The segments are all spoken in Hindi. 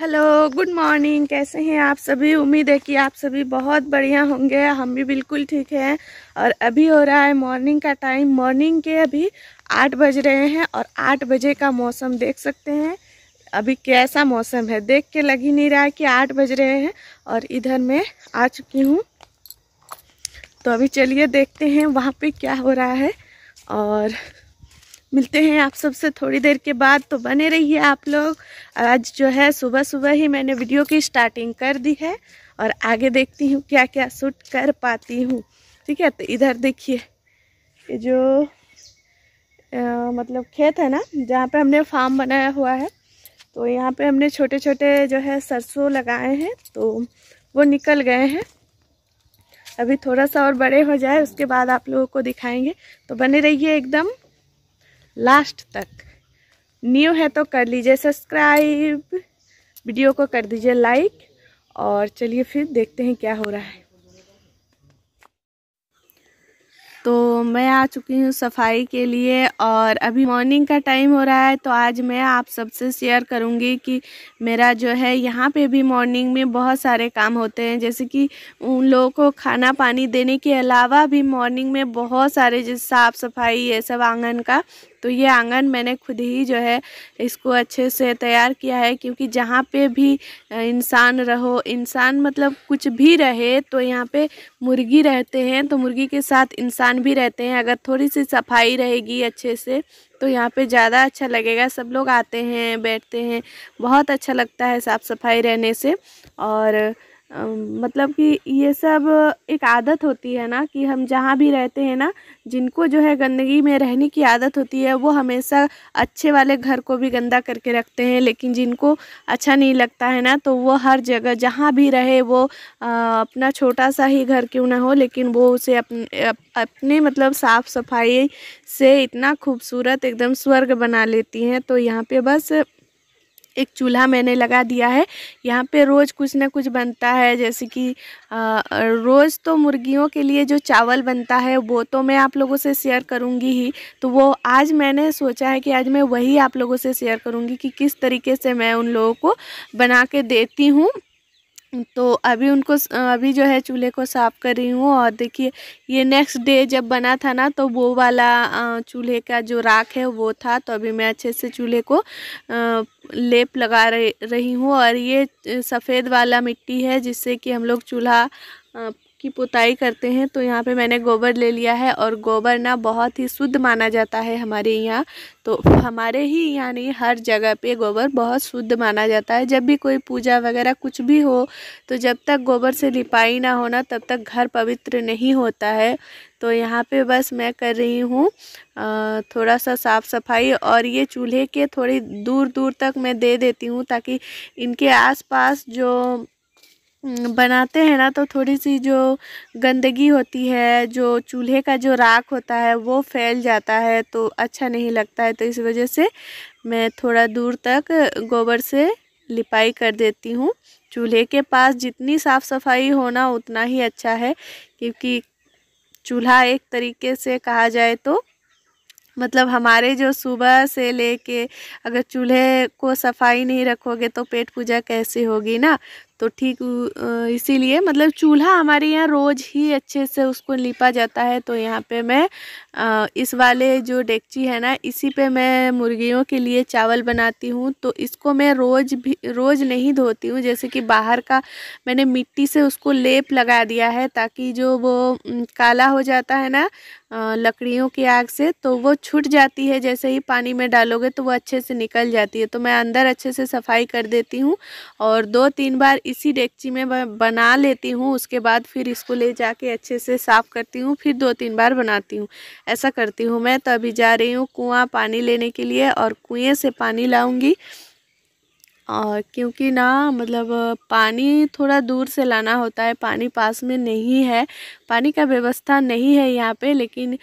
हेलो गुड मॉर्निंग कैसे हैं आप सभी उम्मीद है कि आप सभी बहुत बढ़िया होंगे हम भी बिल्कुल ठीक हैं और अभी हो रहा है मॉर्निंग का टाइम मॉर्निंग के अभी आठ बज रहे हैं और आठ बजे का मौसम देख सकते हैं अभी कैसा मौसम है देख के लग ही नहीं रहा है कि आठ बज रहे हैं और इधर मैं आ चुकी हूँ तो अभी चलिए देखते हैं वहाँ पर क्या हो रहा है और मिलते हैं आप सबसे थोड़ी देर के बाद तो बने रहिए आप लोग आज जो है सुबह सुबह ही मैंने वीडियो की स्टार्टिंग कर दी है और आगे देखती हूँ क्या क्या सूट कर पाती हूँ ठीक है तो इधर देखिए ये जो आ, मतलब खेत है ना जहाँ पे हमने फार्म बनाया हुआ है तो यहाँ पे हमने छोटे छोटे जो है सरसों लगाए हैं तो वो निकल गए हैं अभी थोड़ा सा और बड़े हो जाए उसके बाद आप लोगों को दिखाएंगे तो बने रहिए एकदम लास्ट तक न्यू है तो कर लीजिए सब्सक्राइब वीडियो को कर दीजिए लाइक और चलिए फिर देखते हैं क्या हो रहा है तो मैं आ चुकी हूँ सफाई के लिए और अभी मॉर्निंग का टाइम हो रहा है तो आज मैं आप सबसे शेयर करूँगी कि मेरा जो है यहाँ पे भी मॉर्निंग में बहुत सारे काम होते हैं जैसे कि उन लोगों को खाना पानी देने के अलावा भी मॉर्निंग में बहुत सारे जैसे साफ़ सफाई ये सब आंगन का तो ये आंगन मैंने खुद ही जो है इसको अच्छे से तैयार किया है क्योंकि जहाँ पे भी इंसान रहो इंसान मतलब कुछ भी रहे तो यहाँ पे मुर्गी रहते हैं तो मुर्गी के साथ इंसान भी रहते हैं अगर थोड़ी सी सफाई रहेगी अच्छे से तो यहाँ पे ज़्यादा अच्छा लगेगा सब लोग आते हैं बैठते हैं बहुत अच्छा लगता है साफ़ सफाई रहने से और मतलब कि ये सब एक आदत होती है ना कि हम जहाँ भी रहते हैं ना जिनको जो है गंदगी में रहने की आदत होती है वो हमेशा अच्छे वाले घर को भी गंदा करके रखते हैं लेकिन जिनको अच्छा नहीं लगता है ना तो वो हर जगह जहाँ भी रहे वो आ, अपना छोटा सा ही घर क्यों ना हो लेकिन वो उसे अपने अप, अपने मतलब साफ़ सफाई से इतना खूबसूरत एकदम स्वर्ग बना लेती हैं तो यहाँ पर बस एक चूल्हा मैंने लगा दिया है यहाँ पे रोज़ कुछ ना कुछ बनता है जैसे कि रोज़ तो मुर्गियों के लिए जो चावल बनता है वो तो मैं आप लोगों से शेयर करूँगी ही तो वो आज मैंने सोचा है कि आज मैं वही आप लोगों से शेयर करूँगी कि किस तरीके से मैं उन लोगों को बना के देती हूँ तो अभी उनको अभी जो है चूल्हे को साफ़ कर रही हूँ और देखिए ये नेक्स्ट डे जब बना था ना तो वो वाला चूल्हे का जो राख है वो था तो अभी मैं अच्छे से चूल्हे को लेप लगा रही हूँ और ये सफ़ेद वाला मिट्टी है जिससे कि हम लोग चूल्हा की पुताई करते हैं तो यहाँ पे मैंने गोबर ले लिया है और गोबर ना बहुत ही शुद्ध माना जाता है हमारे यहाँ तो हमारे ही यहाँ नहीं हर जगह पे गोबर बहुत शुद्ध माना जाता है जब भी कोई पूजा वगैरह कुछ भी हो तो जब तक गोबर से लिपाई ना होना तब तक घर पवित्र नहीं होता है तो यहाँ पे बस मैं कर रही हूँ थोड़ा सा साफ़ सफाई और ये चूल्हे के थोड़ी दूर दूर तक मैं दे देती हूँ ताकि इनके आसपास जो हम्म, बनाते हैं ना तो थोड़ी सी जो गंदगी होती है जो चूल्हे का जो राख होता है वो फैल जाता है तो अच्छा नहीं लगता है तो इस वजह से मैं थोड़ा दूर तक गोबर से लिपाई कर देती हूँ चूल्हे के पास जितनी साफ़ सफाई होना उतना ही अच्छा है क्योंकि चूल्हा एक तरीके से कहा जाए तो मतलब हमारे जो सुबह से लेके अगर चूल्हे को सफाई नहीं रखोगे तो पेट पूजा कैसे होगी ना तो ठीक इसीलिए मतलब चूल्हा हमारे यहाँ रोज़ ही अच्छे से उसको लिपा जाता है तो यहाँ पे मैं इस वाले जो डेगची है ना इसी पे मैं मुर्गियों के लिए चावल बनाती हूँ तो इसको मैं रोज़ भी रोज़ नहीं धोती हूँ जैसे कि बाहर का मैंने मिट्टी से उसको लेप लगा दिया है ताकि जो वो काला हो जाता है ना लकड़ियों की आग से तो वो छूट जाती है जैसे ही पानी में डालोगे तो वो अच्छे से निकल जाती है तो मैं अंदर अच्छे से सफाई कर देती हूँ और दो तीन बार इसी डेगची में बना लेती हूँ उसके बाद फिर इसको ले जाके अच्छे से साफ़ करती हूँ फिर दो तीन बार बनाती हूँ ऐसा करती हूँ मैं तो अभी जा रही हूँ कुआँ पानी लेने के लिए और कुएँ से पानी लाऊँगी और क्योंकि ना मतलब पानी थोड़ा दूर से लाना होता है पानी पास में नहीं है पानी का व्यवस्था नहीं है यहाँ पे लेकिन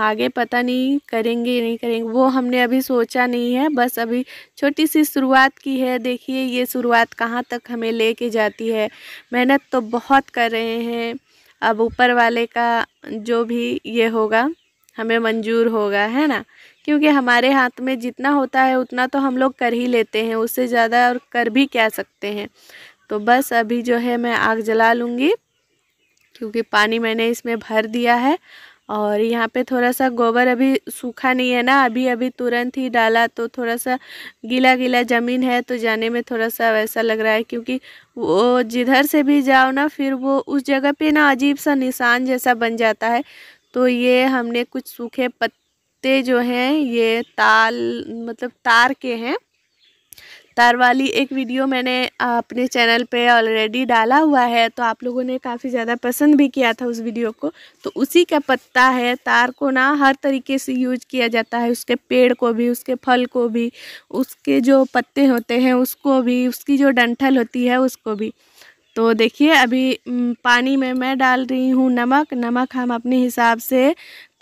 आगे पता नहीं करेंगे नहीं करेंगे वो हमने अभी सोचा नहीं है बस अभी छोटी सी शुरुआत की है देखिए ये शुरुआत कहाँ तक हमें लेके जाती है मेहनत तो बहुत कर रहे हैं अब ऊपर वाले का जो भी ये होगा हमें मंजूर होगा है ना क्योंकि हमारे हाथ में जितना होता है उतना तो हम लोग कर ही लेते हैं उससे ज़्यादा और कर भी क्या सकते हैं तो बस अभी जो है मैं आग जला लूँगी क्योंकि पानी मैंने इसमें भर दिया है और यहाँ पे थोड़ा सा गोबर अभी सूखा नहीं है ना अभी अभी तुरंत ही डाला तो थोड़ा सा गीला गीला ज़मीन है तो जाने में थोड़ा सा वैसा लग रहा है क्योंकि वो जिधर से भी जाओ ना फिर वो उस जगह पे ना अजीब सा निशान जैसा बन जाता है तो ये हमने कुछ सूखे पत्ते पत्ते जो हैं ये ताल मतलब तार के हैं तार वाली एक वीडियो मैंने अपने चैनल पे ऑलरेडी डाला हुआ है तो आप लोगों ने काफ़ी ज़्यादा पसंद भी किया था उस वीडियो को तो उसी का पत्ता है तार को ना हर तरीके से यूज किया जाता है उसके पेड़ को भी उसके फल को भी उसके जो पत्ते होते हैं उसको भी उसकी जो डंठल होती है उसको भी तो देखिए अभी पानी में मैं डाल रही हूँ नमक नमक हम अपने हिसाब से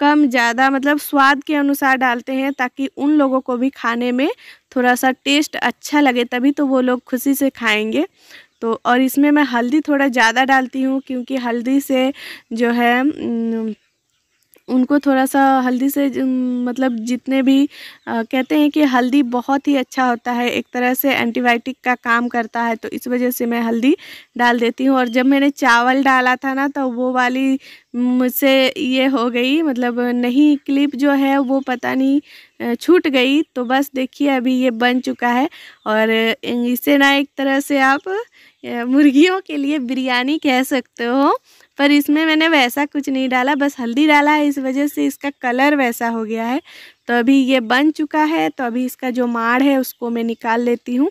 कम ज़्यादा मतलब स्वाद के अनुसार डालते हैं ताकि उन लोगों को भी खाने में थोड़ा सा टेस्ट अच्छा लगे तभी तो वो लोग खुशी से खाएंगे तो और इसमें मैं हल्दी थोड़ा ज़्यादा डालती हूँ क्योंकि हल्दी से जो है उनको थोड़ा सा हल्दी से मतलब जितने भी आ, कहते हैं कि हल्दी बहुत ही अच्छा होता है एक तरह से एंटीबायोटिक का काम करता है तो इस वजह से मैं हल्दी डाल देती हूँ और जब मैंने चावल डाला था ना तो वो वाली मुझसे ये हो गई मतलब नहीं क्लिप जो है वो पता नहीं छूट गई तो बस देखिए अभी ये बन चुका है और इसे ना एक तरह से आप मुर्गियों के लिए बिरयानी कह सकते हो पर इसमें मैंने वैसा कुछ नहीं डाला बस हल्दी डाला है इस वजह से इसका कलर वैसा हो गया है तो अभी ये बन चुका है तो अभी इसका जो माड़ है उसको मैं निकाल लेती हूँ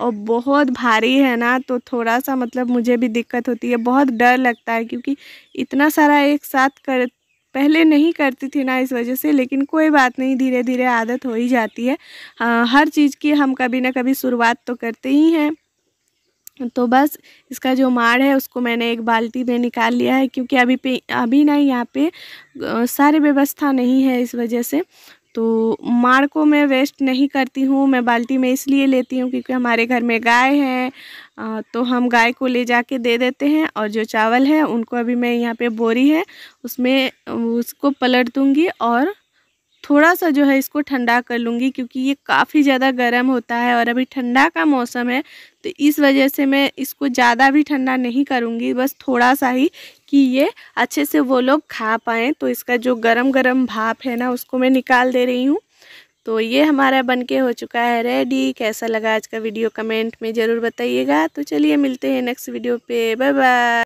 और बहुत भारी है ना तो थोड़ा सा मतलब मुझे भी दिक्कत होती है बहुत डर लगता है क्योंकि इतना सारा एक साथ कर पहले नहीं करती थी ना इस वजह से लेकिन कोई बात नहीं धीरे धीरे आदत हो ही जाती है आ, हर चीज़ की हम कभी ना कभी शुरुआत तो करते ही हैं तो बस इसका जो माड़ है उसको मैंने एक बाल्टी में निकाल लिया है क्योंकि अभी पे अभी ना यहाँ पे सारी व्यवस्था नहीं है इस वजह से तो माड़ को मैं वेस्ट नहीं करती हूँ मैं बाल्टी में इसलिए लेती हूँ क्योंकि हमारे घर में गाय है तो हम गाय को ले जाके दे देते हैं और जो चावल है उनको अभी मैं यहाँ पे बोरी है उसमें उसको पलट दूँगी और थोड़ा सा जो है इसको ठंडा कर लूँगी क्योंकि ये काफ़ी ज़्यादा गर्म होता है और अभी ठंडा का मौसम है तो इस वजह से मैं इसको ज़्यादा भी ठंडा नहीं करूँगी बस थोड़ा सा ही कि ये अच्छे से वो लोग खा पाएँ तो इसका जो गरम गरम भाप है ना उसको मैं निकाल दे रही हूँ तो ये हमारा बनके हो चुका है रेडी कैसा लगा आज का वीडियो कमेंट में ज़रूर बताइएगा तो चलिए मिलते हैं नेक्स्ट वीडियो पे बाय बाय